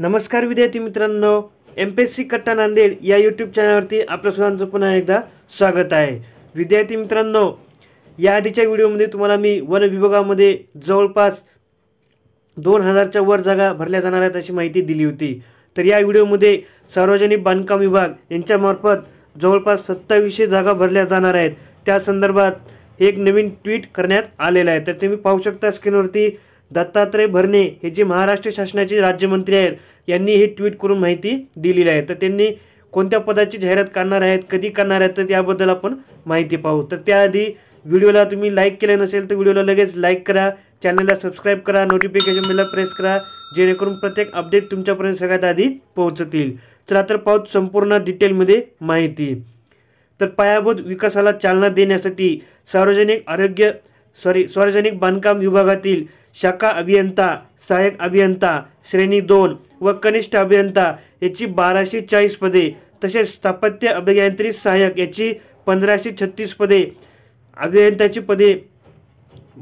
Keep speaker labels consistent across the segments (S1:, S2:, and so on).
S1: नमस्कार विद्यार्थी मित्रांनो एम पी एस सी कट्टा नांदेड या यूट्यूब चॅनलवरती आपल्या सर्वांचं पुन्हा एकदा स्वागत आहे विद्यार्थी मित्रांनो या आधीच्या व्हिडिओमध्ये तुम्हाला मी वन विभागामध्ये जवळपास दोन हजारच्या वर जागा भरल्या जाणार आहेत अशी माहिती दिली होती तर या व्हिडिओमध्ये सार्वजनिक बांधकाम विभाग यांच्यामार्फत जवळपास सत्तावीसशे जागा भरल्या जाणार आहेत त्या संदर्भात एक नवीन ट्विट करण्यात आलेलं आहे तर तुम्ही पाहू शकता स्क्रीनवरती दत्तात्रय भरणे हे जे महाराष्ट्र शासनाचे राज्यमंत्री आहेत यांनी हे ट्विट करून माहिती दिलेली आहे तर त्यांनी कोणत्या पदाची जाहिरात करणार आहेत कधी करणार आहेत तर त्याबद्दल आपण माहिती पाहू तर त्याआधी व्हिडिओला तुम्ही लाईक केले नसेल तर व्हिडिओला लगेच लाईक करा चॅनलला सबस्क्राईब करा नोटिफिकेशन बिलला प्रेस करा जेणेकरून प्रत्येक अपडेट तुमच्यापर्यंत सगळ्यात आधी पोहोचतील चला तर पाहू संपूर्ण डिटेलमध्ये माहिती तर पायाभूत विकासाला चालना देण्यासाठी सार्वजनिक आरोग्य सॉरी सार्वजनिक बांधकाम विभागातील शाखा अभियंता सहाय्यक अभियंता श्रेणी दोन व कनिष्ठ अभियंता याची बाराशे चाळीस पदे तसेच स्थापत्य अभियांत्रिक सहाय्यक याची पंधराशे छत्तीस पदे अभियंत्याची पदे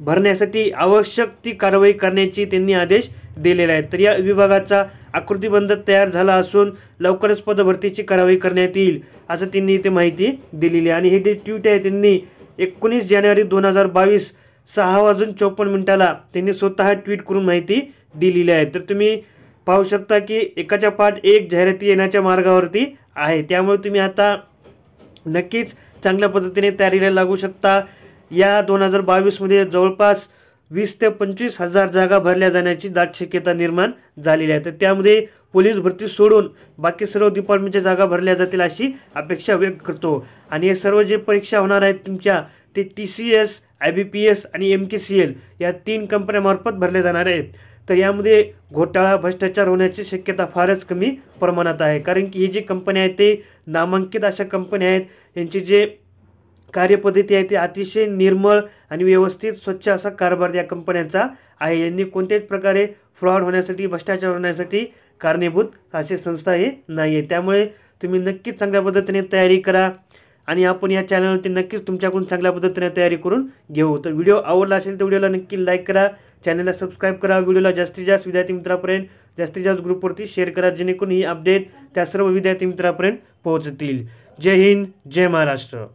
S1: भरण्यासाठी आवश्यक ती कारवाई करण्याची त्यांनी आदेश दिलेला आहे तर या विभागाचा आकृतीबंध तयार झाला असून लवकरच पदभरतीची कारवाई करण्यात येईल असं त्यांनी इथे माहिती दिलेली आहे आणि हे जे ट्विट आहे त्यांनी एकोणीस जानेवारी दोन हजार बावीस सहा वाजून चौपन्न मिनिटाला त्यांनी स्वतः ट्विट करून माहिती दिलेली आहे तर तुम्ही पाहू शकता की एकाच्या पाठ एक जाहिराती येण्याच्या मार्गावरती आहे त्यामुळे तुम्ही आता नक्कीच चांगल्या पद्धतीने तयारीला लागू शकता या दोन हजार बावीसमध्ये जवळपास वीस ते पंचवीस हजार जागा भरल्या जाण्याची दाट शक्यता निर्माण झालेली आहे तर त्यामध्ये पोलीस भरती सोडून बाकी सर्व डिपार्टमेंटच्या जागा भरल्या जातील अशी अपेक्षा व्यक्त करतो आणि हे सर्व जे परीक्षा होणार आहेत तुमच्या ते T C S I B P S आणि एम के सी एल या तीन कंपन्यामार्फत भरले जाणार आहेत तर यामध्ये घोटाळा भ्रष्टाचार होण्याची शक्यता फारच कमी प्रमाणात आहे कारण की ही जी कंपन्या आहेत ते नामांकित अशा कंपन्या आहेत यांची जे कार्यपद्धती आहे ती अतिशय निर्मळ आणि व्यवस्थित स्वच्छ असा कारभार या कंपन्यांचा आहे यांनी कोणत्याच प्रकारे फ्रॉड होण्यासाठी भ्रष्टाचार होण्यासाठी कारणीभूत अशी संस्था ही नाही आहे त्यामुळे तुम्ही नक्कीच चांगल्या पद्धतीने तयारी करा आणि आपण या चॅनलवरती नक्कीच तुमच्याकडून चांगल्या पद्धतीने तयारी करून घेऊ तर व्हिडिओ आवडला असेल तर व्हिडिओला नक्की लाईक करा चॅनलला सबस्क्राईब करा व्हिडिओला जास्तीत जास्त विद्यार्थी मित्रापर्यंत जास्तीत जास्त ग्रुपवरती शेअर करा जेणेकरून ही अपडेट त्या सर्व विद्यार्थी मित्रापर्यंत पोहोचतील जय हिंद जय महाराष्ट्र